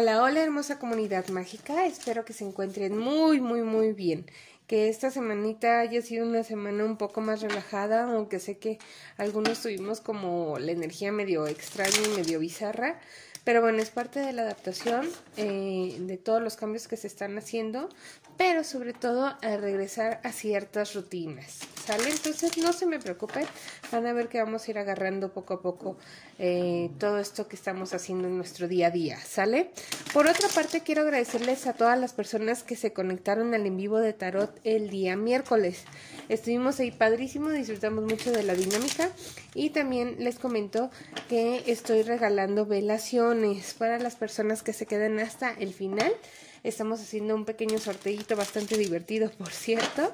Hola, hola hermosa comunidad mágica, espero que se encuentren muy, muy, muy bien. Que esta semanita haya sido una semana un poco más relajada, aunque sé que algunos tuvimos como la energía medio extraña y medio bizarra, pero bueno, es parte de la adaptación, eh, de todos los cambios que se están haciendo, pero sobre todo a regresar a ciertas rutinas sale, entonces no se me preocupen, van a ver que vamos a ir agarrando poco a poco eh, todo esto que estamos haciendo en nuestro día a día, ¿sale? Por otra parte, quiero agradecerles a todas las personas que se conectaron al en vivo de tarot el día miércoles. Estuvimos ahí padrísimo, disfrutamos mucho de la dinámica y también les comento que estoy regalando velaciones para las personas que se quedan hasta el final. Estamos haciendo un pequeño sorteito bastante divertido, por cierto.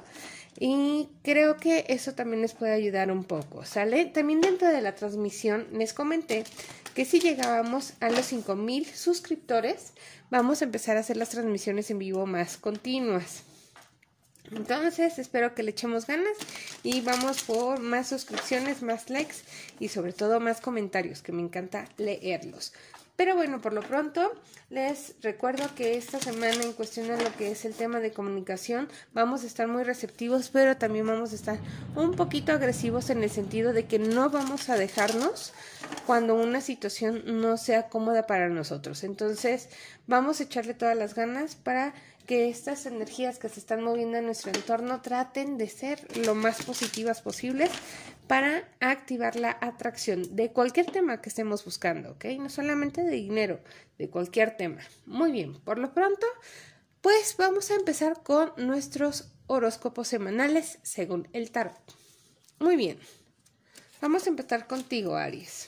Y creo que eso también les puede ayudar un poco, ¿sale? También dentro de la transmisión les comenté que si llegábamos a los 5000 suscriptores, vamos a empezar a hacer las transmisiones en vivo más continuas. Entonces, espero que le echemos ganas y vamos por más suscripciones, más likes y sobre todo más comentarios, que me encanta leerlos. Pero bueno, por lo pronto les recuerdo que esta semana en cuestión a lo que es el tema de comunicación vamos a estar muy receptivos, pero también vamos a estar un poquito agresivos en el sentido de que no vamos a dejarnos cuando una situación no sea cómoda para nosotros. Entonces, Vamos a echarle todas las ganas para que estas energías que se están moviendo en nuestro entorno traten de ser lo más positivas posibles para activar la atracción de cualquier tema que estemos buscando, ¿ok? No solamente de dinero, de cualquier tema. Muy bien, por lo pronto, pues vamos a empezar con nuestros horóscopos semanales según el tarot. Muy bien, vamos a empezar contigo, Aries.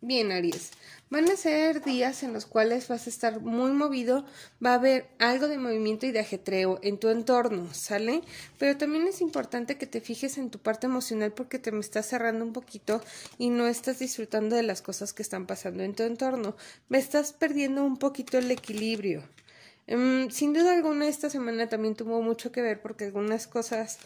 Bien, Aries. Van a ser días en los cuales vas a estar muy movido, va a haber algo de movimiento y de ajetreo en tu entorno, ¿sale? Pero también es importante que te fijes en tu parte emocional porque te me estás cerrando un poquito y no estás disfrutando de las cosas que están pasando en tu entorno. Me estás perdiendo un poquito el equilibrio. Em, sin duda alguna esta semana también tuvo mucho que ver porque algunas cosas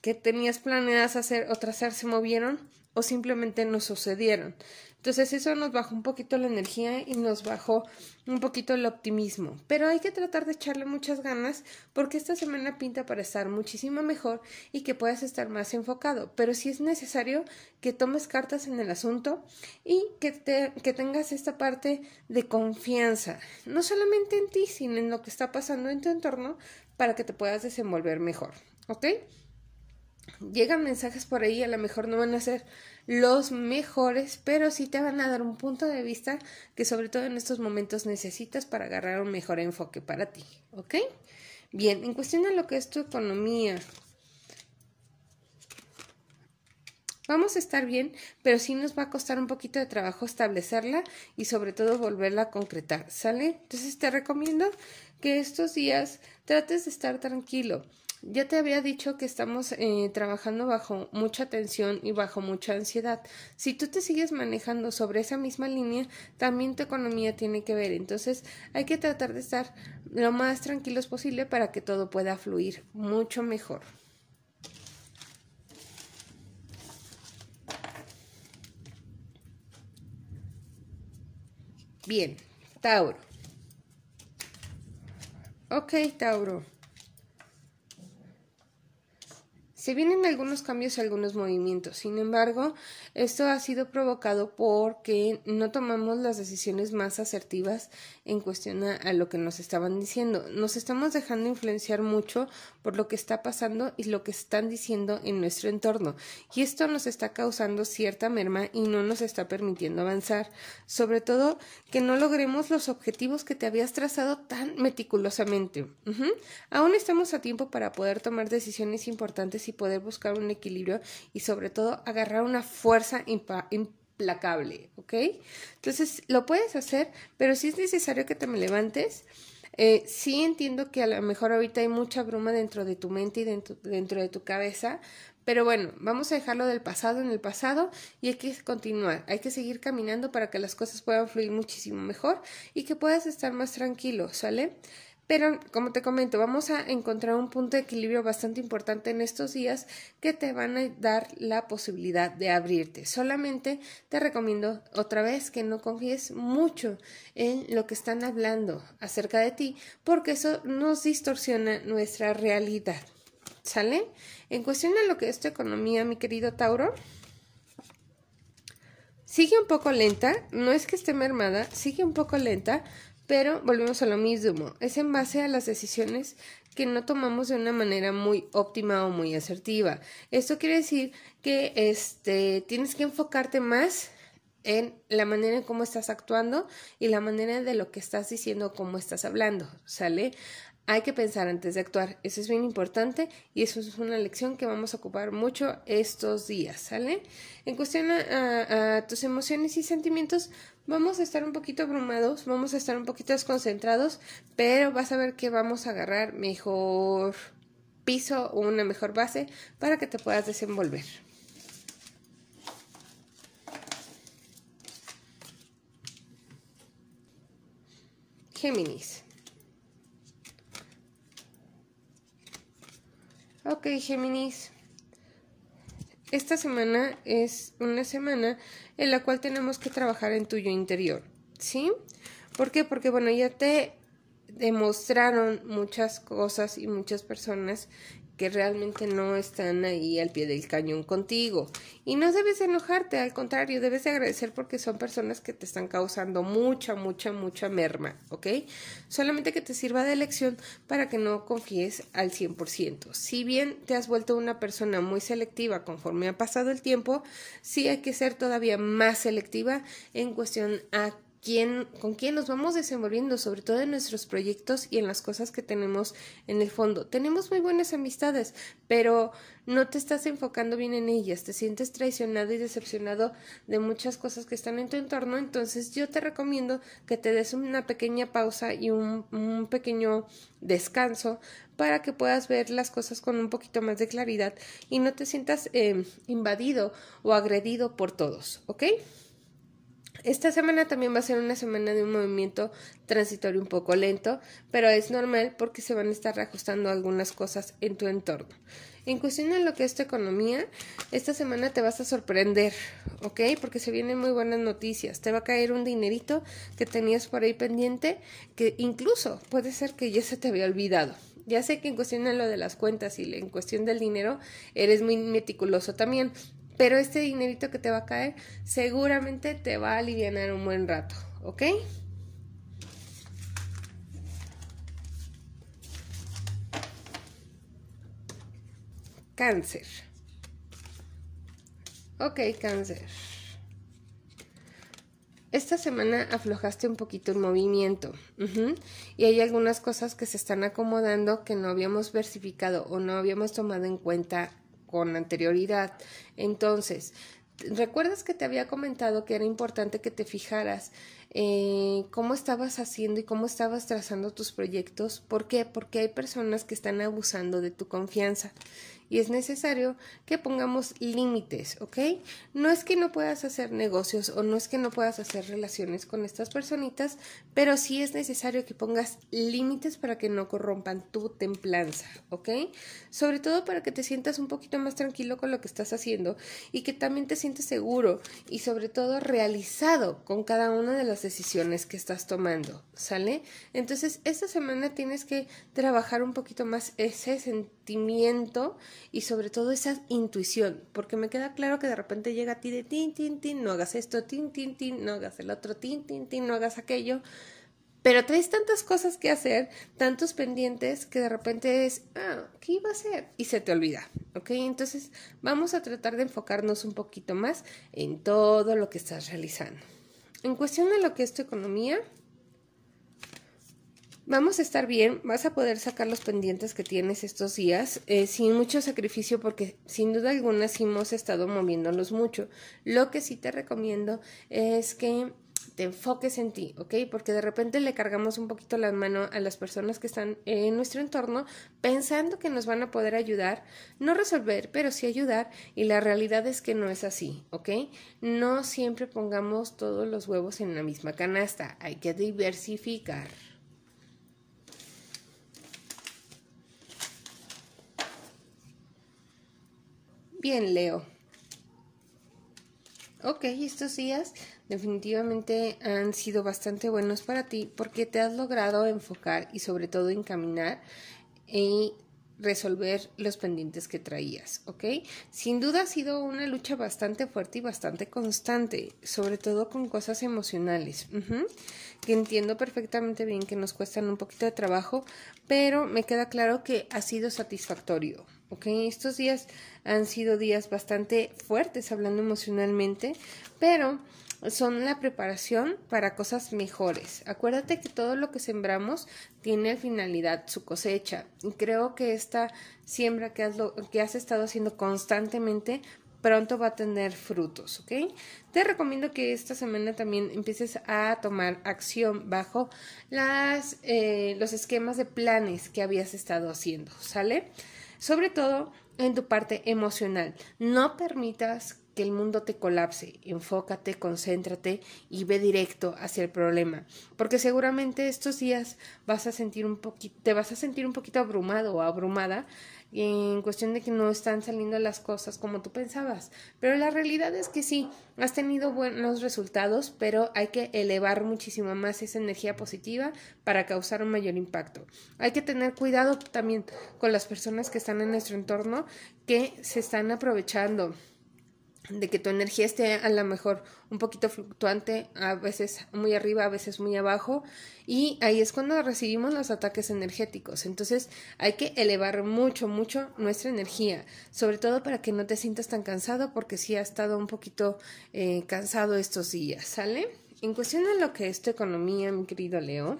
que tenías planeadas hacer, o trazar se movieron o simplemente nos sucedieron. Entonces eso nos bajó un poquito la energía y nos bajó un poquito el optimismo. Pero hay que tratar de echarle muchas ganas porque esta semana pinta para estar muchísimo mejor y que puedas estar más enfocado. Pero si sí es necesario que tomes cartas en el asunto y que, que tengas esta parte de confianza, no solamente en ti, sino en lo que está pasando en tu entorno para que te puedas desenvolver mejor. ¿Ok? llegan mensajes por ahí, a lo mejor no van a ser los mejores, pero sí te van a dar un punto de vista que sobre todo en estos momentos necesitas para agarrar un mejor enfoque para ti, ¿ok? Bien, en cuestión de lo que es tu economía, vamos a estar bien, pero sí nos va a costar un poquito de trabajo establecerla y sobre todo volverla a concretar, ¿sale? Entonces te recomiendo que estos días trates de estar tranquilo. Pues, ya te había dicho que estamos eh, trabajando bajo mucha tensión y bajo mucha ansiedad. Si tú te sigues manejando sobre esa misma línea, también tu economía tiene que ver. Entonces hay que tratar de estar lo más tranquilos posible para que todo pueda fluir mucho mejor. Bien, Tauro. Ok, Tauro. Se vienen algunos cambios y algunos movimientos. Sin embargo, esto ha sido provocado porque no tomamos las decisiones más asertivas en cuestión a, lo que nos estaban diciendo. Nos estamos dejando influenciar mucho por lo que está pasando y lo que están diciendo en nuestro entorno. Y esto nos está causando cierta merma y no nos está permitiendo avanzar. Sobre todo que no logremos los objetivos que te habías trazado tan meticulosamente. Aún estamos a tiempo para poder tomar decisiones importantes y poder buscar un equilibrio y sobre todo agarrar una fuerza implacable, ¿ok? Entonces, lo puedes hacer, pero si es necesario que te me levantes, eh, sí entiendo que a lo mejor ahorita hay mucha bruma dentro de tu mente y dentro de tu cabeza, pero bueno, vamos a dejarlo del pasado en el pasado y hay que continuar, hay que seguir caminando para que las cosas puedan fluir muchísimo mejor y que puedas estar más tranquilo, ¿sale? Pero, como te comento, vamos a encontrar un punto de equilibrio bastante importante en estos días que te van a dar la posibilidad de abrirte. Solamente te recomiendo otra vez que no confíes mucho en lo que están hablando acerca de ti, porque eso nos distorsiona nuestra realidad. ¿Sale? En cuestión a lo que es tu economía, mi querido Tauro, sigue un poco lenta, no es que esté mermada, sigue un poco lenta pero volvemos a lo mismo, es en base a las decisiones que no tomamos de una manera muy óptima o muy asertiva. Esto quiere decir que este, tienes que enfocarte más en la manera en cómo estás actuando y la manera de lo que estás diciendo, o cómo estás hablando, ¿sale? Hay que pensar antes de actuar, eso es bien importante y eso es una lección que vamos a ocupar mucho estos días, ¿sale? En cuestión a tus emociones y sentimientos, vamos a estar un poquito abrumados, vamos a estar un poquito desconcentrados, pero vas a ver que vamos a agarrar mejor piso o una mejor base para que te puedas desenvolver. Géminis. Ok, Géminis. Esta semana es una semana en la cual tenemos que trabajar en tuyo interior, ¿sí? ¿Por qué? Porque, bueno, ya te demostraron muchas cosas y muchas personas que realmente no están ahí al pie del cañón contigo. Y no debes enojarte, al contrario, debes de agradecer porque son personas que te están causando mucha, mucha, mucha merma, ¿ok? Solamente que te sirva de lección para que no confíes al 100%. Si bien te has vuelto una persona muy selectiva conforme ha pasado el tiempo, sí hay que ser todavía más selectiva en cuestión a con quién nos vamos desenvolviendo, sobre todo en nuestros proyectos y en las cosas que tenemos en el fondo. Tenemos muy buenas amistades, pero no te estás enfocando bien en ellas, te sientes traicionado y decepcionado de muchas cosas que están en tu entorno, entonces yo te recomiendo que te des una pequeña pausa y un, pequeño descanso para que puedas ver las cosas con un poquito más de claridad y no te sientas eh, invadido o agredido por todos, ¿ok? Esta semana también va a ser una semana de un movimiento transitorio un poco lento, pero es normal porque se van a estar reajustando algunas cosas en tu entorno. En cuestión de lo que es tu economía, esta semana te vas a sorprender, ¿ok? Porque se vienen muy buenas noticias. Te va a caer un dinerito que tenías por ahí pendiente, que incluso puede ser que ya se te había olvidado. Ya sé que en cuestión de lo de las cuentas y en cuestión del dinero, eres muy meticuloso también, pero este dinerito que te va a caer seguramente te va a aliviar un buen rato, ¿ok? Cáncer. Ok, cáncer. Esta semana aflojaste un poquito el movimiento y hay algunas cosas que se están acomodando que no habíamos versificado o no habíamos tomado en cuenta con anterioridad. Entonces, ¿recuerdas que te había comentado que era importante que te fijaras eh, cómo estabas haciendo y cómo estabas trazando tus proyectos. ¿Por qué? Porque hay personas que están abusando de tu confianza y es necesario que pongamos límites, ¿ok? No es que no puedas hacer negocios o no es que no puedas hacer relaciones con estas personitas, pero sí es necesario que pongas límites para que no corrompan tu templanza, ¿ok? Sobre todo para que te sientas un poquito más tranquilo con lo que estás haciendo y que también te sientes seguro y sobre todo realizado con cada una de las decisiones que estás tomando, ¿sale? Entonces, esta semana tienes que trabajar un poquito más ese sentimiento y sobre todo esa intuición, porque me queda claro que de repente llega a ti de tin, tin, tin, no hagas esto, tin, tin, tin, no hagas el otro, tin, tin, tin, no hagas aquello. Pero traes tantas cosas que hacer, tantos pendientes, que de repente es, ah, ¿qué iba a hacer? Y se te olvida, ¿ok? Entonces vamos a tratar de enfocarnos un poquito más en todo lo que estás realizando en cuestión de lo que es tu economía, vamos a estar bien, vas a poder sacar los pendientes que tienes estos días eh, sin mucho sacrificio porque sin duda alguna sí hemos estado moviéndolos mucho. Lo que sí te recomiendo es que te enfoques en ti, ¿ok? Porque de repente le cargamos un poquito la mano a las personas que están en nuestro entorno pensando que nos van a poder ayudar, no resolver, pero sí ayudar, y la realidad es que no es así, ¿ok? No siempre pongamos todos los huevos en la misma canasta, hay que diversificar. Bien, Leo. Ok, estos días definitivamente han sido bastante buenos para ti porque te has logrado enfocar y sobre todo encaminar y resolver los pendientes que traías, ¿ok? Sin duda ha sido una lucha bastante fuerte y bastante constante, sobre todo con cosas emocionales, que entiendo perfectamente bien que nos cuestan un poquito de trabajo, pero me queda claro que ha sido satisfactorio, ¿ok? Estos días han sido días bastante fuertes hablando emocionalmente, pero son la preparación para cosas mejores. Acuérdate que todo lo que sembramos tiene finalidad su cosecha. Y creo que esta siembra que has, estado haciendo constantemente pronto va a tener frutos, ¿ok? Te recomiendo que esta semana también empieces a tomar acción bajo las, eh, los esquemas de planes que habías estado haciendo, ¿sale? Sobre todo en tu parte emocional. No permitas que el mundo te colapse. Enfócate, concéntrate y ve directo hacia el problema, porque seguramente estos días vas a sentir un poquito, te vas a sentir un poquito abrumado o abrumada en cuestión de que no están saliendo las cosas como tú pensabas, pero la realidad es que sí, has tenido buenos resultados, pero hay que elevar muchísimo más esa energía positiva para causar un mayor impacto. Hay que tener cuidado también con las personas que están en nuestro entorno que se están aprovechando de que tu energía esté a lo mejor un poquito fluctuante, a veces muy arriba, a veces muy abajo, y ahí es cuando recibimos los ataques energéticos. Entonces hay que elevar mucho, mucho nuestra energía, sobre todo para que no te sientas tan cansado, porque sí ha estado un poquito eh, cansado estos días, ¿sale? En cuestión de lo que es tu economía, mi querido Leo,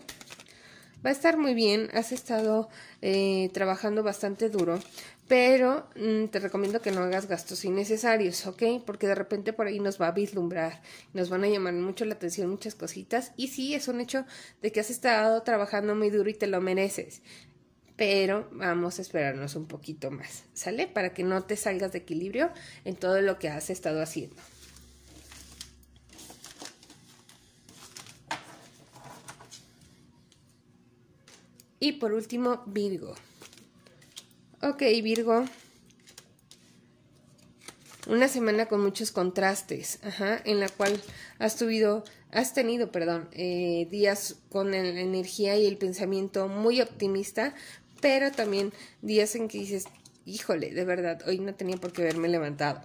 va a estar muy bien, has estado eh, trabajando bastante duro, pero mm, te recomiendo que no hagas gastos innecesarios, ¿ok? Porque de repente por ahí nos va a vislumbrar, nos van a llamar mucho la atención muchas cositas y sí, es un hecho de que has estado trabajando muy duro y te lo mereces, pero vamos a esperarnos un poquito más, ¿sale? Para que no te salgas de equilibrio en todo lo que has estado haciendo. Y por último, Virgo. Ok, Virgo. Una semana con muchos contrastes, ajá, en la cual has has tenido, perdón, eh, días con la energía y el pensamiento muy optimista, pero también días en que dices, híjole, de verdad, hoy no tenía por qué haberme levantado.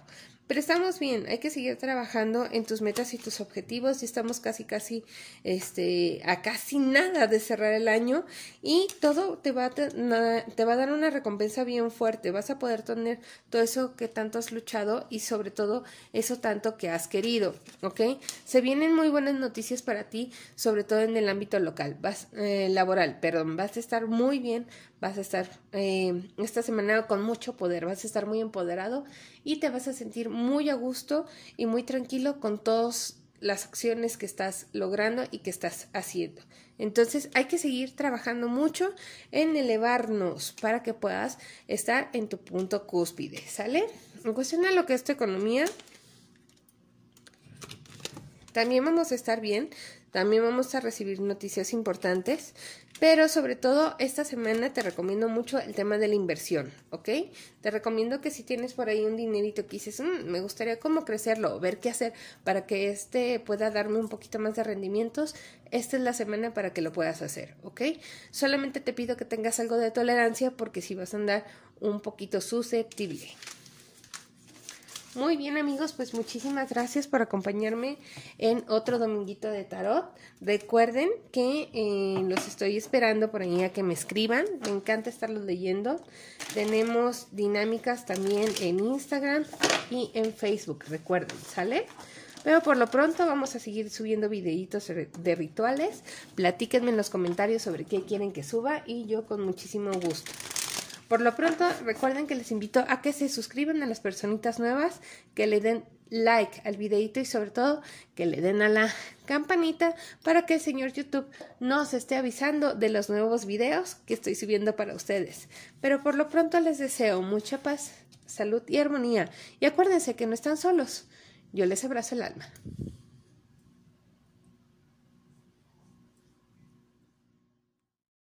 Pero estamos bien, hay que seguir trabajando en tus metas y tus objetivos y estamos casi, casi, este, a casi nada de cerrar el año y todo te va, a, te va dar una recompensa bien fuerte, vas a poder tener todo eso que tanto has luchado y sobre todo eso tanto que has querido, ¿ok? Se vienen muy buenas noticias para ti, sobre todo en el ámbito local, vas, eh, laboral, perdón, vas a estar muy bien, vas a estar eh, esta semana con mucho poder, vas a estar muy empoderado y te vas a sentir muy a gusto y muy tranquilo con todas las acciones que estás logrando y que estás haciendo. Entonces hay que seguir trabajando mucho en elevarnos para que puedas estar en tu punto cúspide, ¿sale? En cuestión de lo que es tu economía, también vamos a estar bien también vamos a recibir noticias importantes, pero sobre todo esta semana te recomiendo mucho el tema de la inversión, ¿ok? Te recomiendo que si tienes por ahí un dinerito que dices, mm, me gustaría cómo crecerlo, ver qué hacer para que este pueda darme un poquito más de rendimientos, esta es la semana para que lo puedas hacer, ¿ok? Solamente te pido que tengas algo de tolerancia porque si vas a andar un poquito susceptible. Muy bien amigos, pues muchísimas gracias por acompañarme en otro dominguito de tarot. Recuerden que eh, los estoy esperando por ahí a que me escriban. Me encanta estarlos leyendo. Tenemos dinámicas también en Instagram y en Facebook, recuerden, ¿sale? Pero por lo pronto vamos a seguir subiendo videitos de rituales. Platíquenme en los comentarios sobre qué quieren que suba y yo con muchísimo gusto. Por lo pronto, recuerden que les invito a que se suscriban a las personitas nuevas, que le den like al videito y sobre todo que le den a la campanita para que el señor YouTube nos esté avisando de los nuevos videos que estoy subiendo para ustedes. Pero por lo pronto les deseo mucha paz, salud y armonía. Y acuérdense que no están solos. Yo les abrazo el alma.